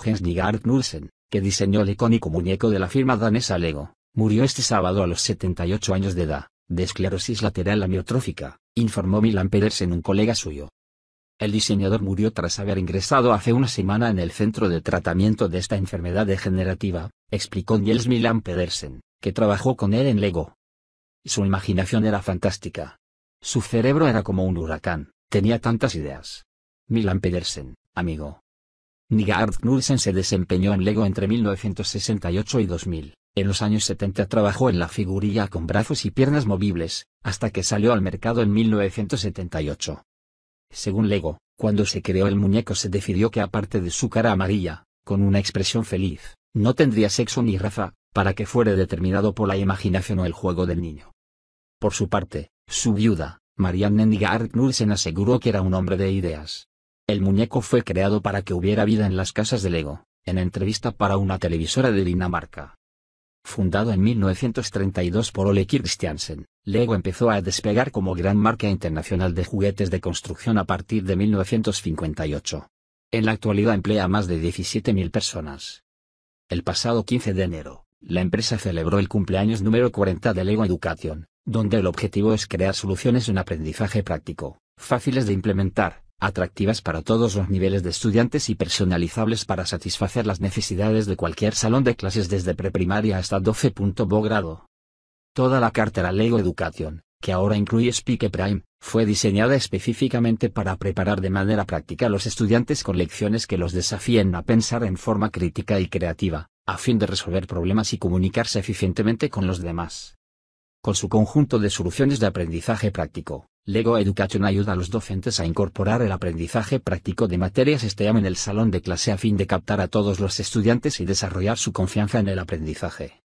Jens Nigard que diseñó el icónico muñeco de la firma danesa Lego, murió este sábado a los 78 años de edad, de esclerosis lateral amiotrófica, informó Milan Pedersen un colega suyo. El diseñador murió tras haber ingresado hace una semana en el centro de tratamiento de esta enfermedad degenerativa, explicó Niels Milan Pedersen, que trabajó con él en Lego. Su imaginación era fantástica. Su cerebro era como un huracán, tenía tantas ideas. Milan Pedersen, amigo, Nigard Knudsen se desempeñó en Lego entre 1968 y 2000. En los años 70 trabajó en la figurilla con brazos y piernas movibles, hasta que salió al mercado en 1978. Según Lego, cuando se creó el muñeco se decidió que aparte de su cara amarilla, con una expresión feliz, no tendría sexo ni raza, para que fuera determinado por la imaginación o el juego del niño. Por su parte, su viuda, Marianne Nigard Knudsen aseguró que era un hombre de ideas el muñeco fue creado para que hubiera vida en las casas de Lego, en entrevista para una televisora de Dinamarca. Fundado en 1932 por Ole Christiansen, Lego empezó a despegar como gran marca internacional de juguetes de construcción a partir de 1958. En la actualidad emplea a más de 17.000 personas. El pasado 15 de enero, la empresa celebró el cumpleaños número 40 de Lego Education, donde el objetivo es crear soluciones en aprendizaje práctico, fáciles de implementar, atractivas para todos los niveles de estudiantes y personalizables para satisfacer las necesidades de cualquier salón de clases desde preprimaria hasta 12.bo grado. Toda la cartera Lego Education, que ahora incluye Speak Prime, fue diseñada específicamente para preparar de manera práctica a los estudiantes con lecciones que los desafíen a pensar en forma crítica y creativa, a fin de resolver problemas y comunicarse eficientemente con los demás. Con su conjunto de soluciones de aprendizaje práctico, Lego Education ayuda a los docentes a incorporar el aprendizaje práctico de materias STEAM en el salón de clase a fin de captar a todos los estudiantes y desarrollar su confianza en el aprendizaje.